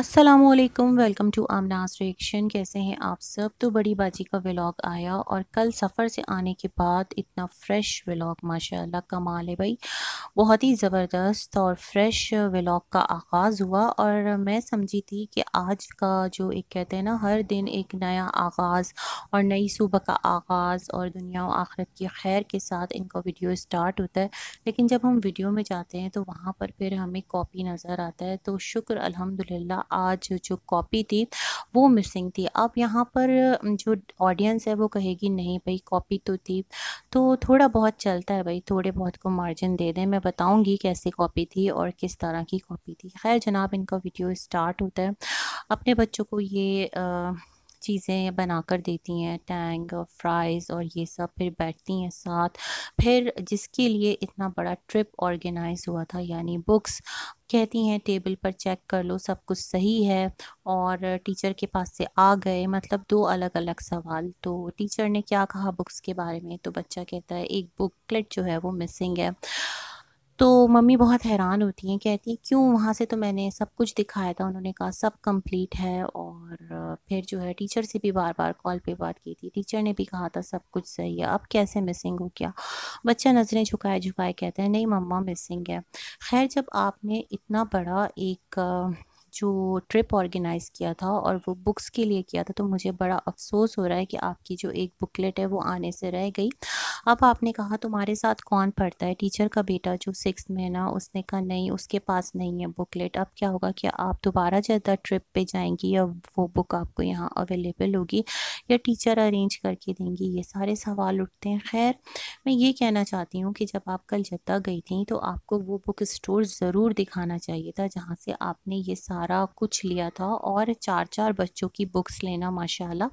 अस्सलाम वालेकुम welcome to आमनाज reaction कैसे हैं आप सब तो बड़ी बाजी का व्लॉग आया और कल सफ़र से आने के बाद इतना फ़्रेश व्लॉग माशाल्लाह कमाल है भाई बहुत ही ज़बरदस्त और फ़्रेश व्लॉग का आगाज़ हुआ और मैं समझी थी कि आज का जो एक कहते हैं ना हर दिन एक नया आगाज़ और नई सुबह का आगाज़ और दुनिया और आखरत की खैर के साथ इनका वीडियो स्टार्ट होता है लेकिन जब हम वीडियो में जाते हैं तो वहाँ पर फिर हमें कॉपी नज़र आता है तो शुक्र अलहमदिल्ला आज जो कॉपी थी वो मिसिंग थी अब यहाँ पर जो ऑडियंस है वो कहेगी नहीं भाई कॉपी तो थी तो थोड़ा बहुत चलता है भाई थोड़े बहुत को मार्जिन दे दें मैं बताऊँगी कैसे कॉपी थी और किस तरह की कॉपी थी खैर जनाब इनका वीडियो स्टार्ट होता है अपने बच्चों को ये आ, चीज़ें बना कर देती हैं टैंग और फ्राइज़ और ये सब फिर बैठती हैं साथ फिर जिसके लिए इतना बड़ा ट्रिप ऑर्गेनाइज़ हुआ था यानी बुक्स कहती हैं टेबल पर चेक कर लो सब कुछ सही है और टीचर के पास से आ गए मतलब दो अलग अलग सवाल तो टीचर ने क्या कहा बुक्स के बारे में तो बच्चा कहता है एक बुकलेट जो है वो मिसिंग है तो मम्मी बहुत हैरान होती हैं कहती हैं क्यों वहाँ से तो मैंने सब कुछ दिखाया था उन्होंने कहा सब कंप्लीट है और फिर जो है टीचर से भी बार बार कॉल पे बात की थी टीचर ने भी कहा था सब कुछ सही है अब कैसे मिसिंग हो क्या बच्चा नज़रें झुकाए झुकाए कहता है नहीं मम्मा मिसिंग है खैर जब आपने इतना बड़ा एक जो ट्रिप ऑर्गेनाइज़ किया था और वो बुक्स के लिए किया था तो मुझे बड़ा अफसोस हो रहा है कि आपकी जो एक बुकलेट है वो आने से रह गई अब आपने कहा तुम्हारे साथ कौन पढ़ता है टीचर का बेटा जो सिक्स में ना उसने कहा नहीं उसके पास नहीं है बुकलेट अब क्या होगा कि आप दोबारा ज़्यादा ट्रिप पर जाएंगी या वो बुक आपको यहाँ अवेलेबल होगी या टीचर अरेंज करके देंगी ये सारे सवाल उठते हैं खैर मैं ये कहना चाहती हूँ कि जब आप कल जद्दा गई थी तो आपको वो बुक स्टोर ज़रूर दिखाना चाहिए था जहाँ से आपने ये सारे सारा कुछ लिया था और चार चार बच्चों की बुक्स लेना माशाल्लाह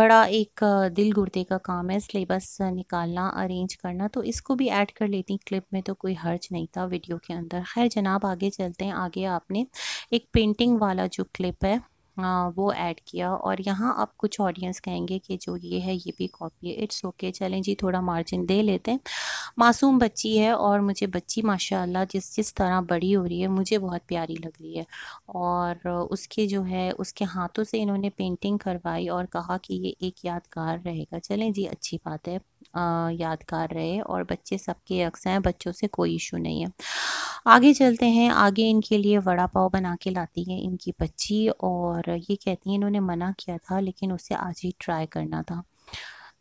बड़ा एक दिल गुर्दे का काम है सिलेबस निकालना अरेंज करना तो इसको भी ऐड कर लेती क्लिप में तो कोई हर्ज नहीं था वीडियो के अंदर खैर जनाब आगे चलते हैं आगे आपने एक पेंटिंग वाला जो क्लिप है वो ऐड किया और यहाँ आप कुछ ऑडियंस कहेंगे कि जो ये है ये भी कॉपी है इट्स ओके चलें जी थोड़ा मार्जिन दे लेते हैं मासूम बच्ची है और मुझे बच्ची माशाल्लाह जिस जिस तरह बड़ी हो रही है मुझे बहुत प्यारी लग रही है और उसके जो है उसके हाथों से इन्होंने पेंटिंग करवाई और कहा कि ये एक यादगार रहेगा चलें जी अच्छी बात है आ, यादगार रहे और बच्चे सबके अक्स हैं बच्चों से कोई इशू नहीं है आगे चलते हैं आगे इनके लिए वड़ा पाव बना के लाती है इनकी बच्ची और ये कहती हैं इन्होंने मना किया था लेकिन उसे आज ही ट्राई करना था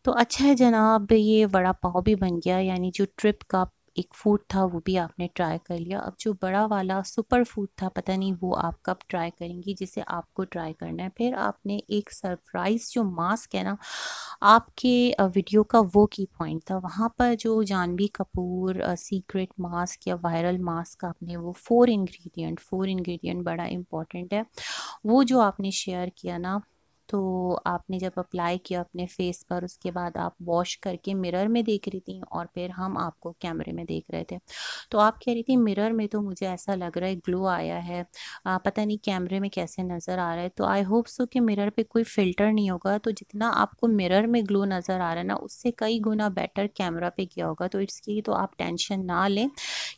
तो अच्छा है जनाब ये वड़ा पाव भी बन गया यानी जो ट्रिप का एक फूड था वो भी आपने ट्राई कर लिया अब जो बड़ा वाला सुपर फूड था पता नहीं वो आप कब ट्राई करेंगी जिसे आपको ट्राई करना है फिर आपने एक सरप्राइज़ जो मास्क है ना आपके वीडियो का वो की पॉइंट था वहाँ पर जो जानवी कपूर सीक्रेट मास्क या वायरल मास्क आपने वो फ़ोर इंग्रेडिएंट फ़ोर इंग्रेडिएंट बड़ा इम्पॉर्टेंट है वो जो आपने शेयर किया ना तो आपने जब अप्लाई किया अपने फेस पर उसके बाद आप वॉश करके मिरर में देख रही थी और फिर हम आपको कैमरे में देख रहे थे तो आप कह रही थी मिरर में तो मुझे ऐसा लग रहा है ग्लो आया है आ, पता नहीं कैमरे में कैसे नज़र आ रहा है तो आई होप सो कि मिरर पे कोई फ़िल्टर नहीं होगा तो जितना आपको मिरर में ग्लो नज़र आ रहा है ना उससे कई गुना बेटर कैमरा पे किया होगा तो इसकी तो आप टेंशन ना लें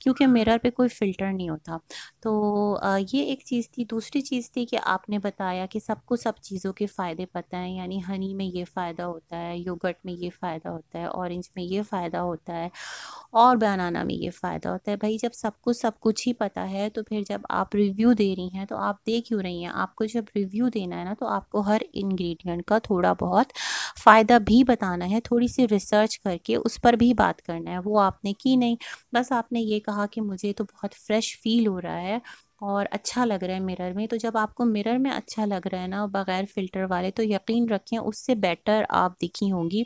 क्योंकि मिरर पर कोई फ़िल्टर नहीं होता तो आ, ये एक चीज़ थी दूसरी चीज़ थी कि आपने बताया कि सबको सब चीज़ों के फ़ायदे पता हैं यानी हनी में ये फ़ायदा होता है योगर्ट में ये फ़ायदा होता है ऑरेंज में ये फ़ायदा होता है और बनाना में ये फ़ायदा होता है भाई जब सब कुछ सब कुछ ही पता है तो फिर जब आप रिव्यू दे रही हैं तो आप देख क्यों रही हैं आपको जब रिव्यू देना है ना तो आपको हर इन्ग्रीडियंट का थोड़ा बहुत फ़ायदा भी बताना है थोड़ी सी रिसर्च करके उस पर भी बात करना है वो आपने की नहीं बस आपने ये कहा कि मुझे तो बहुत फ्रेश फील हो रहा है और अच्छा लग रहा है मिरर में तो जब आपको मिरर में अच्छा लग रहा है ना बग़ैर फ़िल्टर वाले तो यकीन रखें उससे बेटर आप दिखी होंगी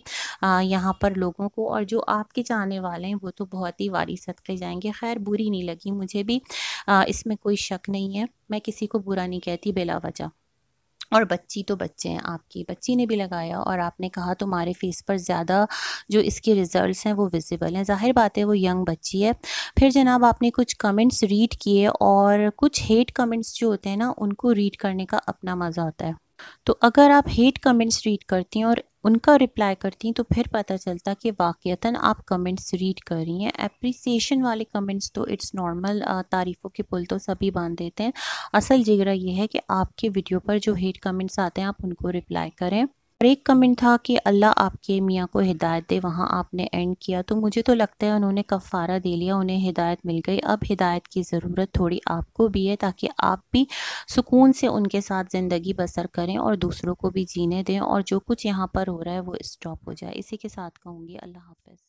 यहाँ पर लोगों को और जो आपके चाहने वाले हैं वो तो बहुत ही वारी सदक़े जाएंगे खैर बुरी नहीं लगी मुझे भी आ, इसमें कोई शक नहीं है मैं किसी को बुरा नहीं कहती बेला वजह और बच्ची तो बच्चे हैं आपकी बच्ची ने भी लगाया और आपने कहा तुम्हारे फेस पर ज़्यादा जो इसके रिज़ल्ट हैं वो विजिबल हैं जाहिर बात है वो यंग बच्ची है फिर जनाब आपने कुछ कमेंट्स रीड किए और कुछ हेट कमेंट्स जो होते हैं ना उनको रीड करने का अपना मज़ा होता है तो अगर आप हेट कमेंट्स रीड करती हैं और उनका रिप्लाई करती तो फिर पता चलता कि वाक़ता आप कमेंट्स रीड कर रही हैं अप्रिसिएशन वाले कमेंट्स तो इट्स नॉर्मल तारीफ़ों के पुल तो सभी बांध देते हैं असल जिगरा यह है कि आपके वीडियो पर जो हेट कमेंट्स आते हैं आप उनको रिप्लाई करें और एक कमेंट था कि अल्लाह आपके मियाँ को हिदायत दे वहाँ आपने एंड किया तो मुझे तो लगता है उन्होंने कफ़ारा दे लिया उन्हें हिदायत मिल गई अब हिदायत की ज़रूरत थोड़ी आपको भी है ताकि आप भी सुकून से उनके साथ ज़िंदगी बसर करें और दूसरों को भी जीने दें और जो कुछ यहाँ पर हो रहा है वो स्टॉप हो जाए इसी के साथ कहूँगी अल्लाह हाफ